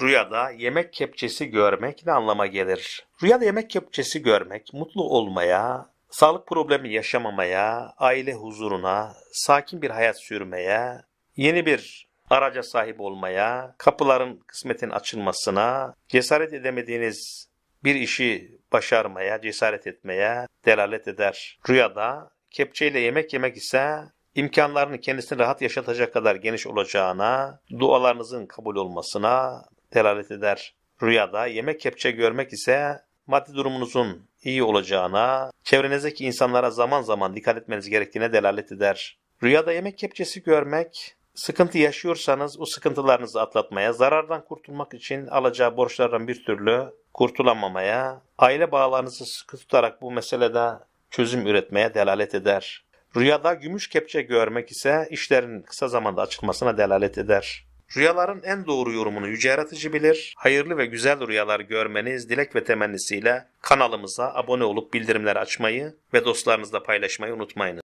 Rüyada yemek kepçesi görmek ne anlama gelir? Rüyada yemek kepçesi görmek mutlu olmaya, sağlık problemi yaşamamaya, aile huzuruna, sakin bir hayat sürmeye, yeni bir araca sahip olmaya, kapıların kısmetin açılmasına, cesaret edemediğiniz bir işi başarmaya, cesaret etmeye delalet eder. Rüyada kepçeyle yemek yemek ise imkanlarını kendisini rahat yaşatacak kadar geniş olacağına, dualarınızın kabul olmasına, delalet eder. Rüyada yemek kepçe görmek ise maddi durumunuzun iyi olacağına, çevrenizdeki insanlara zaman zaman dikkat etmeniz gerektiğine delalet eder. Rüyada yemek kepçesi görmek, sıkıntı yaşıyorsanız o sıkıntılarınızı atlatmaya, zarardan kurtulmak için alacağı borçlardan bir türlü kurtulamamaya, aile bağlarınızı sıkı tutarak bu meselede çözüm üretmeye delalet eder. Rüyada gümüş kepçe görmek ise işlerin kısa zamanda açılmasına delalet eder. Rüyaların en doğru yorumunu yüce yaratıcı bilir. Hayırlı ve güzel rüyalar görmeniz dilek ve temennisiyle kanalımıza abone olup bildirimleri açmayı ve dostlarınızla paylaşmayı unutmayınız.